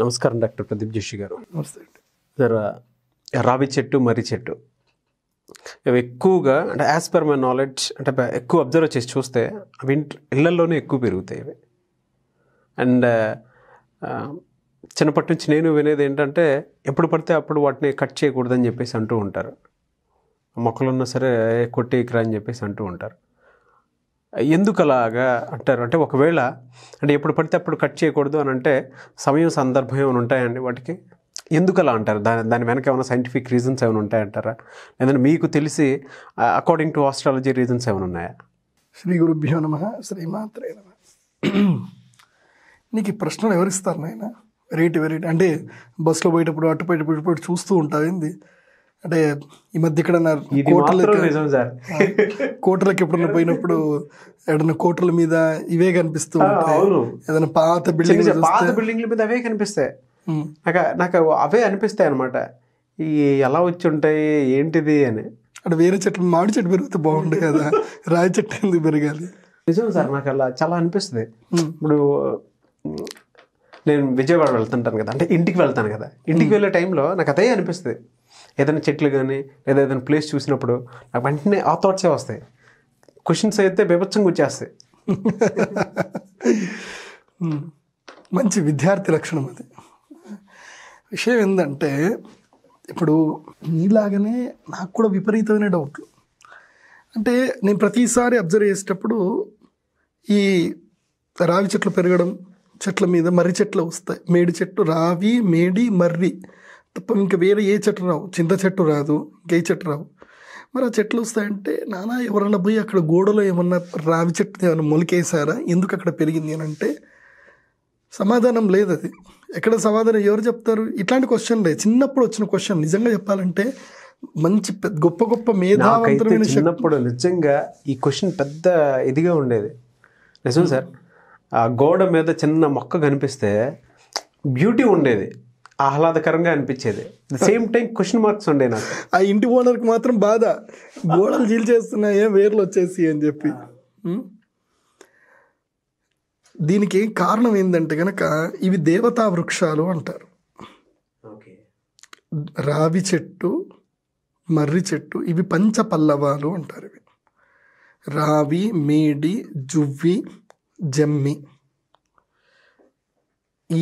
నమస్కారం డాక్టర్ ప్రదీప్ జోషి గారు సార్ రావి చెట్టు మర్రి చెట్టు ఇవి ఎక్కువగా అంటే యాజ్ పర్ మై నాలెడ్జ్ అంటే ఎక్కువ అబ్జర్వ్ చేసి చూస్తే అవి ఇళ్లలోనే ఎక్కువ పెరుగుతాయి ఇవి అండ్ చిన్నప్పటి నుంచి నేను వినేది ఏంటంటే ఎప్పుడు పడితే అప్పుడు వాటిని కట్ చేయకూడదని చెప్పేసి అంటూ ఉంటారు మొక్కలున్నా సరే కొట్టేయకరా అని చెప్పేసి అంటూ ఉంటారు ఎందుకు అలాగా అంటారు అంటే ఒకవేళ అంటే ఎప్పుడు పడితే అప్పుడు కట్ చేయకూడదు అని అంటే సమయం సందర్భం ఏమైనా ఉంటాయండి వాటికి ఎందుకలా అంటారు దాని దాని వెనక ఏమైనా సైంటిఫిక్ రీజన్స్ ఏమైనా ఉంటాయంటారా లేదంటే మీకు తెలిసి అకార్డింగ్ టు ఆస్ట్రాలజీ రీజన్స్ ఏమైనా ఉన్నాయా శ్రీ గురుభ్యో నమ శ్రీమాత్రే నమ నీకు ఈ ప్రశ్నలు ఎవరిస్తారు నాయన వెరైటీ వెరైటీ అంటే బస్సులో పోయేటప్పుడు అటు పోయేటప్పుడు చూస్తూ ఉంటావు ఏంది అంటే ఈ మధ్య ఇక్కడ కోటలకు ఎప్పుడన్నా పోయినప్పుడు ఏదైనా కోటల మీద ఇవే కనిపిస్తూ ఏదైనా పాత బిల్డింగ్ పాత బిల్డింగ్ల మీద అవే కనిపిస్తాయి నాకు నాకు అవే అనిపిస్తాయి అనమాట ఈ ఎలా వచ్చి ఉంటాయి ఏంటిది అని అంటే వేరే చెట్లు మామిడి చెట్టు పెరిగితే బాగుండు కదా రాయి చెట్టు ఎందుకు పెరగాలి నిజం సార్ నాకు అలా చాలా అనిపిస్తుంది ఇప్పుడు నేను విజయవాడ వెళ్తుంటాను కదా అంటే ఇంటికి వెళ్తాను కదా ఇంటికి వెళ్ళే టైంలో నాకు అదే అనిపిస్తుంది ఏదైనా చెట్లు కానీ లేదా ఏదైనా ప్లేస్ చూసినప్పుడు నాకు వెంటనే ఆ థాట్సే వస్తాయి క్వశ్చన్స్ అయితే బీభత్సంగా వచ్చేస్తాయి మంచి విద్యార్థి లక్షణం అది విషయం ఏంటంటే ఇప్పుడు నీలాగనే నాకు కూడా విపరీతమైన డౌట్లు అంటే నేను ప్రతిసారి అబ్జర్వ్ చేసేటప్పుడు ఈ రావి చెట్లు పెరగడం చెట్ల మీద మర్రి చెట్లు వస్తాయి మేడి చెట్టు రావి మేడి మర్రి తప్ప ఇంకా వేరే ఏ చెట్టు రావు చింత చెట్టు రాదు ఇంకే చెట్టు రావు మరి ఆ చెట్లు వస్తాయంటే నానా ఎవరైనా పోయి అక్కడ గోడలో ఏమన్నా రావి చెట్టు ఏమైనా మొలికేసారా ఎందుకు అక్కడ పెరిగింది అని అంటే సమాధానం లేదు అది ఎక్కడ సమాధానం ఎవరు చెప్తారు ఇట్లాంటి క్వశ్చన్ లేదు చిన్నప్పుడు వచ్చిన క్వశ్చన్ నిజంగా చెప్పాలంటే మంచి గొప్ప గొప్ప మేధావంతమైన చిన్నప్పుడు నిజంగా ఈ క్వశ్చన్ పెద్ద ఇదిగా ఉండేది నిజం సార్ ఆ గోడ మీద చిన్న మొక్క కనిపిస్తే బ్యూటీ ఉండేది ఆహ్లాదకరంగా అనిపించేది సేమ్ టైం క్వశ్చన్ మార్క్స్ ఉండే నాకు ఆ ఇంటి ఓనర్కి మాత్రం బాధ గోడలు చీల్చేస్తున్నాయే వేర్లు వచ్చేసి అని చెప్పి దీనికి కారణం ఏంటంటే కనుక ఇవి దేవతా వృక్షాలు అంటారు రావి చెట్టు మర్రి చెట్టు ఇవి పంచపల్లవాలు అంటారు ఇవి రావి మేడి జువ్వి జమ్మి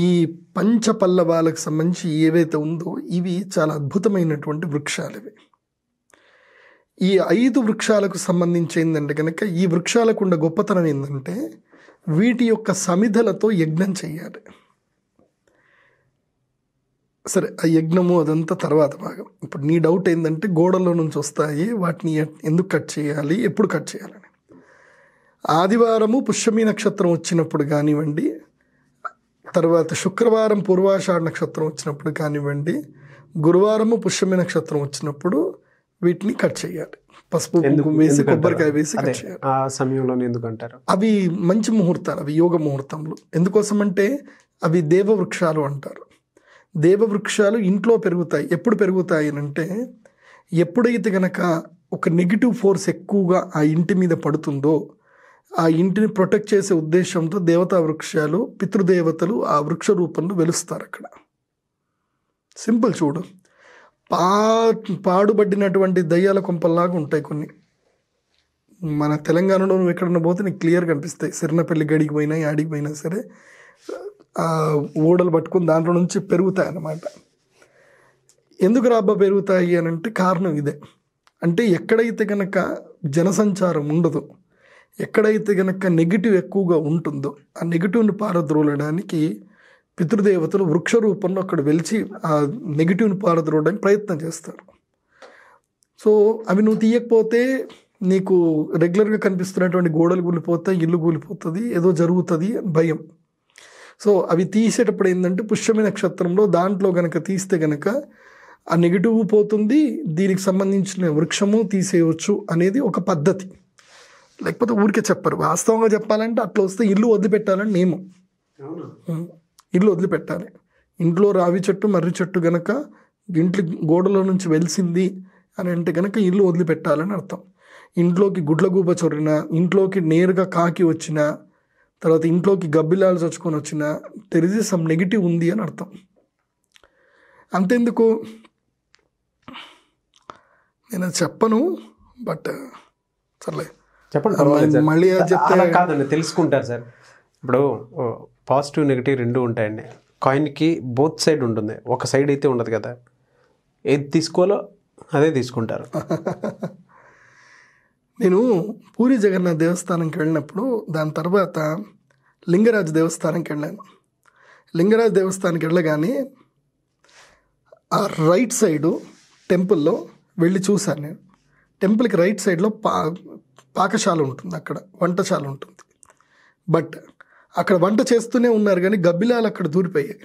ఈ పంచపల్లవాలకు సంబంధించి ఏవైతే ఉందో ఇవి చాలా అద్భుతమైనటువంటి వృక్షాలు ఇవి ఈ ఐదు వృక్షాలకు సంబంధించి ఏంటంటే కనుక ఈ వృక్షాలకు ఉండే గొప్పతనం ఏంటంటే వీటి యొక్క సమిధలతో యజ్ఞం చేయాలి సరే ఆ యజ్ఞము అదంతా తర్వాత భాగం ఇప్పుడు నీ డౌట్ ఏంటంటే గోడలో నుంచి వస్తాయి వాటిని ఎందుకు కట్ చేయాలి ఎప్పుడు కట్ చేయాలి ఆదివారము పుష్యమి నక్షత్రం వచ్చినప్పుడు కానివ్వండి తర్వాత శుక్రవారం పూర్వాషాఢ నక్షత్రం వచ్చినప్పుడు కానివ్వండి గురువారము పుష్యమి నక్షత్రం వచ్చినప్పుడు వీటిని కట్ చేయాలి పసుపు కుంకుమ వేసి కొబ్బరికాయ వేసి కట్ చేయాలి సమయంలో ఎందుకంటారు అవి మంచి ముహూర్తాలు అవి యోగ ముహూర్తములు ఎందుకోసం అంటే అవి దేవవృక్షాలు అంటారు దేవవృక్షాలు ఇంట్లో పెరుగుతాయి ఎప్పుడు పెరుగుతాయి అంటే ఎప్పుడైతే కనుక ఒక నెగిటివ్ ఫోర్స్ ఎక్కువగా ఆ ఇంటి మీద పడుతుందో ఆ ఇంటిని ప్రొటెక్ట్ చేసే ఉద్దేశంతో దేవతా వృక్షాలు పితృదేవతలు ఆ వృక్ష రూపంలో వెలుస్తారు అక్కడ సింపుల్ చూడు పా పాడుబడినటువంటి దయ్యాల కొంపల్లాగా ఉంటాయి కొన్ని మన తెలంగాణలో నువ్వు ఎక్కడన్నా పోతే నీకు క్లియర్ కనిపిస్తాయి సిరినపల్లి గడికి పోయినా యాడికి పోయినా సరే ఓడలు పట్టుకుని దాంట్లో నుంచి పెరుగుతాయి అన్నమాట ఎందుకు రాబ్బా పెరుగుతాయి అని అంటే కారణం ఇదే అంటే ఎక్కడైతే కనుక జనసంచారం ఉండదు ఎక్కడైతే కనుక నెగిటివ్ ఎక్కువగా ఉంటుందో ఆ నెగిటివ్ని పారద్రోలడానికి పితృదేవతలు వృక్ష రూపంలో అక్కడ వెలిచి ఆ నెగిటివ్ని పారద్రోడానికి ప్రయత్నం చేస్తారు సో అవి నువ్వు తీయకపోతే నీకు రెగ్యులర్గా కనిపిస్తున్నటువంటి గోడలు కూలిపోతాయి ఇల్లు కూలిపోతుంది ఏదో జరుగుతుంది భయం సో అవి తీసేటప్పుడు ఏంటంటే పుష్యమి నక్షత్రంలో దాంట్లో గనక తీస్తే గనక ఆ నెగిటివ్ పోతుంది దీనికి సంబంధించిన వృక్షము తీసేయవచ్చు అనేది ఒక పద్ధతి లేకపోతే ఊరికే చెప్పరు వాస్తవంగా చెప్పాలంటే అట్లా వస్తే ఇల్లు వదిలిపెట్టాలని నియమం ఇల్లు వదిలిపెట్టాలి ఇంట్లో రావి చెట్టు మర్రి చెట్టు గనక ఇంట్లో గోడలో నుంచి వెలిసింది అని అంటే కనుక ఇల్లు వదిలిపెట్టాలని అర్థం ఇంట్లోకి గుడ్లగూబ చొరిన ఇంట్లోకి నేరుగా కాకి వచ్చిన తర్వాత ఇంట్లోకి గబ్బిలాలు చచ్చుకొని వచ్చిన తెలిసి సమ్ నెగిటివ్ ఉంది అని అర్థం అంతెందుకు నేను చెప్పను బట్ సర్లే చెప్పండి మళ్ళీ చెప్తే కాదండి తెలుసుకుంటారు సార్ ఇప్పుడు పాజిటివ్ నెగిటివ్ రెండు ఉంటాయండి కాయిన్కి బోత్ సైడ్ ఉంటుంది ఒక సైడ్ అయితే ఉండదు కదా ఏది తీసుకోవాలో అదే తీసుకుంటారు నేను పూరి జగన్నాథ్ దేవస్థానంకి వెళ్ళినప్పుడు దాని తర్వాత లింగరాజు దేవస్థానంకి వెళ్ళాను లింగరాజు దేవస్థానంకి వెళ్ళగానే ఆ రైట్ సైడు టెంపుల్లో వెళ్ళి చూశాను నేను టెంపుల్కి రైట్ సైడ్లో పా పాకశాల ఉంటుంది అక్కడ వంటశాల ఉంటుంది బట్ అక్కడ వంట చేస్తూనే ఉన్నారు కానీ గబ్బిలాలు అక్కడ దూరిపోయాయి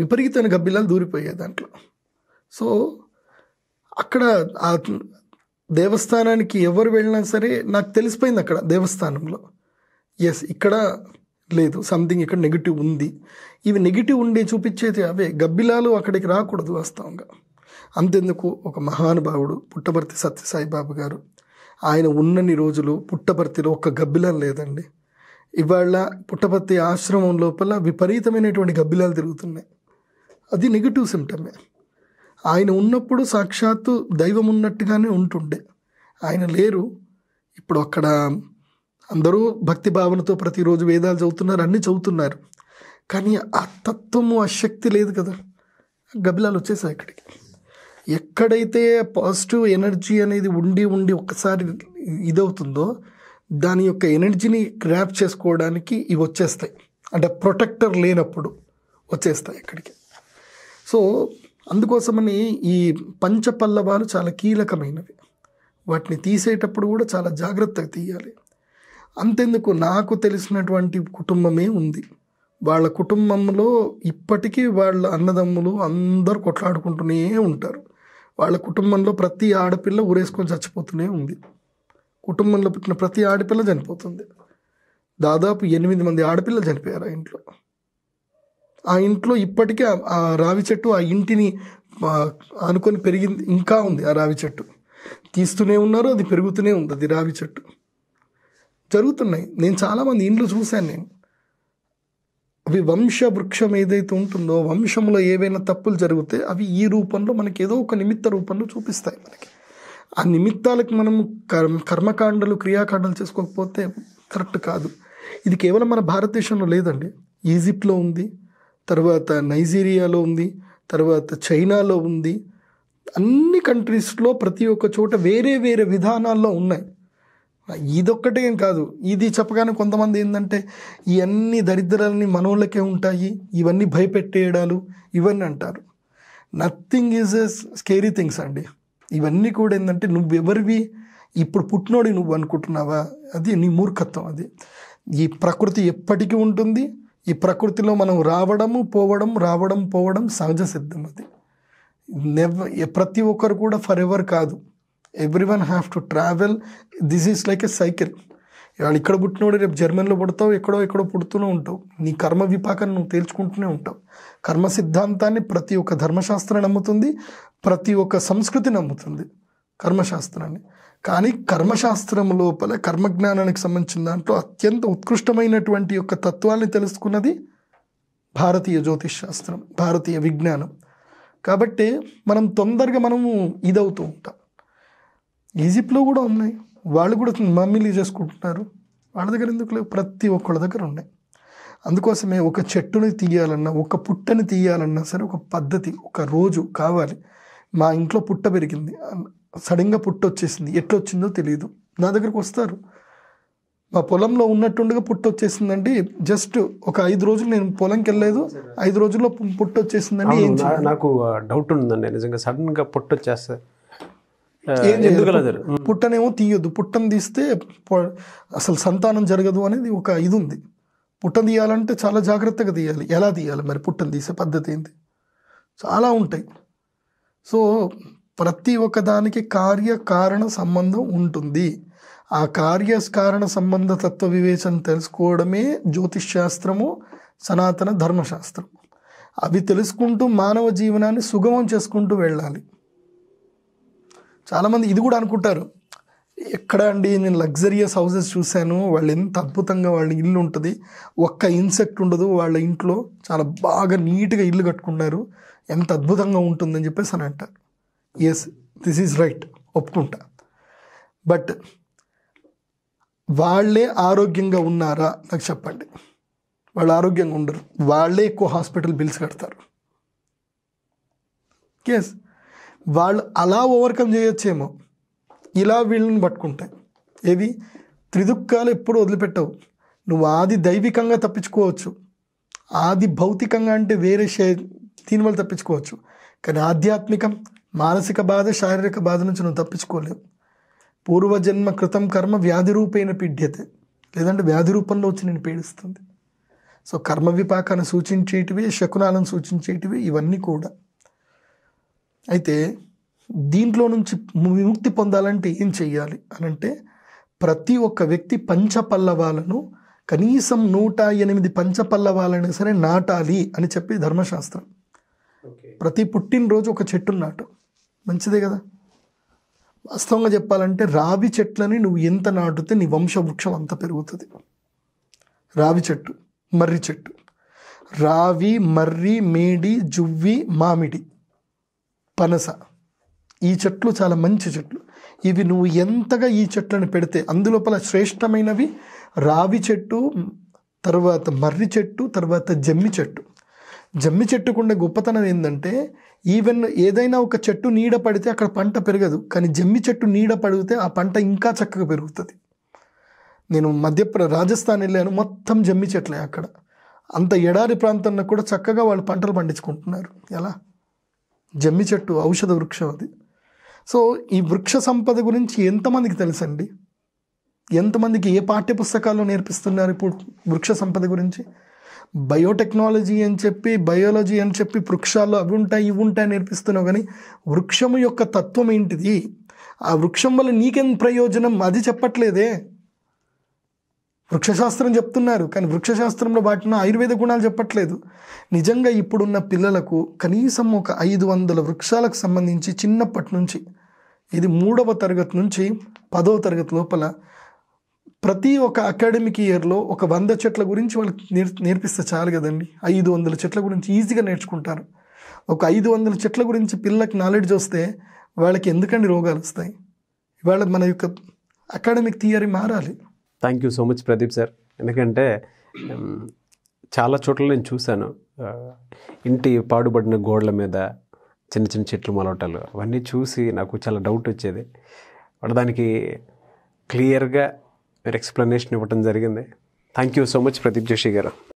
విపరీతమైన గబ్బిలాలు దూరిపోయాయి దాంట్లో సో అక్కడ ఆ దేవస్థానానికి ఎవరు వెళ్ళినా సరే నాకు తెలిసిపోయింది అక్కడ దేవస్థానంలో ఎస్ ఇక్కడ లేదు సంథింగ్ ఇక్కడ నెగిటివ్ ఉంది ఇవి నెగిటివ్ ఉండే చూపించేది అవే గబ్బిలాలు అక్కడికి రాకూడదు వాస్తవంగా అంతెందుకు ఒక మహానుభావుడు పుట్టబర్తి సత్యసాయిబాబు గారు ఆయన ఉన్నన్ని రోజులు పుట్టపర్తిలో ఒక్క గబ్బిలాలు లేదండి ఇవాళ పుట్టపర్తి ఆశ్రమం లోపల విపరీతమైనటువంటి గబ్బిలాలు తిరుగుతున్నాయి అది నెగిటివ్ సిమ్టమే ఆయన ఉన్నప్పుడు సాక్షాత్తు దైవం ఉన్నట్టుగానే ఉంటుండే ఆయన లేరు ఇప్పుడు అక్కడ అందరూ భక్తి భావనతో ప్రతిరోజు వేదాలు చదువుతున్నారు అన్ని చదువుతున్నారు కానీ ఆ తత్వము ఆ శక్తి లేదు కదా గబిలాలు వచ్చేసాయి ఇక్కడికి ఎక్కడైతే పాజిటివ్ ఎనర్జీ అనేది ఉండి ఉండి ఒక్కసారి ఇదవుతుందో దాని యొక్క ఎనర్జీని క్రాప్ చేసుకోవడానికి ఇవి వచ్చేస్తాయి అంటే ప్రొటెక్టర్ లేనప్పుడు వచ్చేస్తాయి ఇక్కడికి సో అందుకోసమని ఈ పంచపల్లవాలు చాలా కీలకమైనవి వాటిని తీసేటప్పుడు కూడా చాలా జాగ్రత్తగా తీయాలి అంతెందుకు నాకు తెలిసినటువంటి కుటుంబమే ఉంది వాళ్ళ కుటుంబంలో ఇప్పటికీ వాళ్ళ అన్నదమ్ములు అందరు కొట్లాడుకుంటూనే ఉంటారు వాళ్ళ కుటుంబంలో ప్రతి ఆడపిల్ల ఊరేసుకొని చచ్చిపోతూనే ఉంది కుటుంబంలో పుట్టిన ప్రతి ఆడపిల్ల చనిపోతుంది దాదాపు ఎనిమిది మంది ఆడపిల్ల చనిపోయారు ఆ ఇంట్లో ఆ ఇంట్లో ఇప్పటికే ఆ రావి చెట్టు ఆ ఇంటిని అనుకొని పెరిగింది ఇంకా ఉంది ఆ రావి చెట్టు తీస్తూనే ఉన్నారు అది పెరుగుతూనే ఉంది అది రావి చెట్టు జరుగుతున్నాయి నేను చాలామంది ఇండ్లు చూశాను నేను అవి వంశ వృక్షం ఏదైతే ఉంటుందో వంశంలో ఏవైనా తప్పులు జరిగితే అవి ఈ రూపంలో మనకి ఏదో ఒక నిమిత్త రూపంలో చూపిస్తాయి మనకి ఆ నిమిత్తాలకు మనము కర్మకాండలు క్రియాకాండలు చేసుకోకపోతే కరెక్ట్ కాదు ఇది కేవలం మన భారతదేశంలో లేదండి ఈజిప్ట్లో ఉంది తర్వాత నైజీరియాలో ఉంది తర్వాత చైనాలో ఉంది అన్ని కంట్రీస్లో ప్రతి ఒక్క చోట వేరే వేరే విధానాల్లో ఉన్నాయి ఇదొక్కటే ఏం కాదు ఇది చెప్పగానే కొంతమంది ఏంటంటే ఇవన్నీ దరిద్రాలని మనోళ్ళకే ఉంటాయి ఇవన్నీ భయపెట్టేయడాలు ఇవన్నీ అంటారు nothing is a scary things అండి ఇవన్నీ కూడా ఏంటంటే నువ్వెవరివి ఇప్పుడు పుట్టినోడి నువ్వు అనుకుంటున్నావా అది నీ మూర్ఖత్వం అది ఈ ప్రకృతి ఎప్పటికీ ఉంటుంది ఈ ప్రకృతిలో మనం రావడము పోవడం రావడం పోవడం సహజ సిద్ధం అది నెవ ప్రతి ఒక్కరు కూడా ఫర్ ఎవర్ కాదు everyone have to travel this is like a cycle ఇవాళ ఇక్కడ పుట్టినోడు రేపు జర్మనీలో పుడతావు ఎక్కడో ఎక్కడో పుడుతూనే ఉంటావు నీ కర్మ విపాకాన్ని నువ్వు తేల్చుకుంటూనే ఉంటావు కర్మ సిద్ధాంతాన్ని ప్రతి ఒక్క ధర్మశాస్త్రం నమ్ముతుంది ప్రతి ఒక్క సంస్కృతి నమ్ముతుంది కర్మశాస్త్రాన్ని కానీ కర్మశాస్త్రం లోపల కర్మజ్ఞానానికి సంబంధించిన దాంట్లో అత్యంత ఉత్కృష్టమైనటువంటి యొక్క తత్వాన్ని తెలుసుకున్నది భారతీయ జ్యోతిష్ శాస్త్రం భారతీయ విజ్ఞానం కాబట్టి మనం తొందరగా మనము ఇదవుతూ ఉంటాం ఈజిప్ట్లో కూడా ఉన్నాయి వాళ్ళు కూడా మమ్మీలు చేసుకుంటున్నారు వాళ్ళ దగ్గర ఎందుకు లేవు ప్రతి ఒక్కళ్ళ దగ్గర ఉన్నాయి అందుకోసమే ఒక చెట్టుని తీయాలన్నా ఒక పుట్టని తీయాలన్నా సరే ఒక పద్ధతి ఒక రోజు కావాలి మా ఇంట్లో పుట్ట పెరిగింది సడన్గా పుట్ట వచ్చేసింది ఎట్లా వచ్చిందో తెలియదు నా దగ్గరకు వస్తారు మా పొలంలో ఉన్నట్టుండగా పుట్ట వచ్చేసిందండి జస్ట్ ఒక ఐదు రోజులు నేను పొలంకి వెళ్ళలేదు ఐదు రోజుల్లో పుట్ట వచ్చేసిందండి నాకు డౌట్ ఉందండి నిజంగా సడన్గా పుట్ట వచ్చేస్తే ఏం చేయదు పుట్టనేమో తీయొద్దు పుట్టను తీస్తే అసలు సంతానం జరగదు అనేది ఒక ఇది ఉంది పుట్టం తీయాలంటే చాలా జాగ్రత్తగా తీయాలి ఎలా తీయాలి మరి పుట్టను తీసే పద్ధతి ఏంటి చాలా ఉంటాయి సో ప్రతి ఒక్క దానికి కార్యకారణ సంబంధం ఉంటుంది ఆ కార్యకారణ సంబంధ తత్వ వివేచన తెలుసుకోవడమే జ్యోతిష్ శాస్త్రము సనాతన ధర్మశాస్త్రం అవి తెలుసుకుంటూ మానవ జీవనాన్ని సుగమం చేసుకుంటూ వెళ్ళాలి చాలామంది ఇది కూడా అనుకుంటారు ఎక్కడ అండి నేను లగ్జరియస్ హౌసెస్ చూశాను వాళ్ళు ఎంత అద్భుతంగా వాళ్ళ ఇల్లు ఉంటుంది ఒక్క ఇన్సెక్ట్ ఉండదు వాళ్ళ ఇంట్లో చాలా బాగా నీట్గా ఇల్లు కట్టుకున్నారు ఎంత అద్భుతంగా ఉంటుందని చెప్పేసి అని అంటారు ఎస్ దిస్ ఈజ్ రైట్ ఒప్పుకుంటా బట్ వాళ్ళే ఆరోగ్యంగా ఉన్నారా నాకు చెప్పండి వాళ్ళు ఆరోగ్యంగా ఉండరు వాళ్ళే ఎక్కువ హాస్పిటల్ బిల్స్ కడతారు ఎస్ వాళ్ళు అలా ఓవర్కమ్ చేయొచ్చేమో ఇలా వీళ్ళని పట్టుకుంటాయి ఏది త్రిదుఖాలు ఎప్పుడు వదిలిపెట్టవు నువ్వు ఆది దైవికంగా తప్పించుకోవచ్చు ఆది భౌతికంగా అంటే వేరే షే దీనివల్ల తప్పించుకోవచ్చు కానీ ఆధ్యాత్మికం మానసిక బాధ శారీరక బాధ నుంచి నువ్వు తప్పించుకోలేవు పూర్వజన్మ కృతం కర్మ వ్యాధి రూపైన పీడ్యతే లేదంటే వ్యాధి రూపంలో వచ్చి నేను పీడిస్తుంది సో కర్మ విపాకాన్ని సూచించేటివి శకునాలను సూచించేటివి ఇవన్నీ కూడా అయితే దీంట్లో నుంచి విముక్తి పొందాలంటే ఏం చెయ్యాలి అని అంటే ప్రతి ఒక్క వ్యక్తి పంచపల్లవాలను కనీసం నూట ఎనిమిది పంచపల్లవాలను సరే నాటాలి అని చెప్పి ధర్మశాస్త్రం ప్రతి పుట్టినరోజు ఒక చెట్టు నాటు మంచిదే కదా వాస్తవంగా చెప్పాలంటే రావి చెట్లని నువ్వు ఎంత నాటితే నీ వంశవృక్షం అంత పెరుగుతుంది రావి చెట్టు మర్రి చెట్టు రావి మర్రి మేడి జువ్వి మామిడి పనస ఈ చెట్లు చాలా మంచి చెట్లు ఇవి నువ్వు ఎంతగా ఈ చెట్లను పెడితే అందులోపల శ్రేష్టమైనవి రావి చెట్టు తర్వాత మర్రి చెట్టు తర్వాత జమ్మి చెట్టు జమ్మి చెట్టుకుండే గొప్పతనం ఏంటంటే ఈవెన్ ఏదైనా ఒక చెట్టు నీడ పడితే అక్కడ పంట పెరగదు కానీ జమ్మి చెట్టు నీడ పడితే ఆ పంట ఇంకా చక్కగా పెరుగుతుంది నేను మధ్యప్ర రాజస్థాన్ వెళ్ళాను మొత్తం జమ్మి చెట్లే అక్కడ అంత ఎడారి ప్రాంతంలో కూడా చక్కగా వాళ్ళు పంటలు పండించుకుంటున్నారు ఎలా జమ్మి చెట్టు ఔషధ వృక్షం అది సో ఈ వృక్ష సంపద గురించి ఎంతమందికి తెలుసండి ఎంతమందికి ఏ పాఠ్యపుస్తకాల్లో నేర్పిస్తున్నారు ఇప్పుడు వృక్ష సంపద గురించి బయోటెక్నాలజీ అని చెప్పి బయాలజీ అని చెప్పి వృక్షాలు అవి ఉంటాయి ఇవి ఉంటాయి నేర్పిస్తున్నావు కానీ వృక్షము యొక్క తత్వం ఏంటిది ఆ వృక్షం వల్ల నీకెంత ప్రయోజనం అది చెప్పట్లేదే వృక్షశాస్త్రం చెప్తున్నారు కానీ వృక్షశాస్త్రంలో వాటిన ఆయుర్వేద గుణాలు చెప్పట్లేదు నిజంగా ఇప్పుడున్న పిల్లలకు కనీసం ఒక ఐదు వందల వృక్షాలకు సంబంధించి చిన్నప్పటి నుంచి ఇది మూడవ తరగతి నుంచి పదవ తరగతి లోపల ప్రతి ఒక్క అకాడమిక్ ఇయర్లో ఒక వంద చెట్ల గురించి వాళ్ళకి నేర్ నేర్పిస్తే చాలు కదండి ఐదు వందల చెట్ల గురించి ఈజీగా నేర్చుకుంటారు ఒక ఐదు వందల చెట్ల గురించి పిల్లలకి నాలెడ్జ్ వస్తే వాళ్ళకి ఎందుకండి రోగాలు వస్తాయి వాళ్ళ మన యొక్క అకాడమిక్ థియరీ మారాలి thank you so much Pradeep sir ఎందుకంటే చాలా చోట్ల నేను చూశాను ఇంటి పాడుబడిన గోడల మీద చిన్న చిన్న చెట్లు మొలవటాలు అవన్నీ చూసి నాకు చాలా డౌట్ వచ్చేది వాడు దానికి క్లియర్గా మీరు ఎక్స్ప్లెనేషన్ ఇవ్వటం జరిగింది thank you so much Pradeep Joshi గారు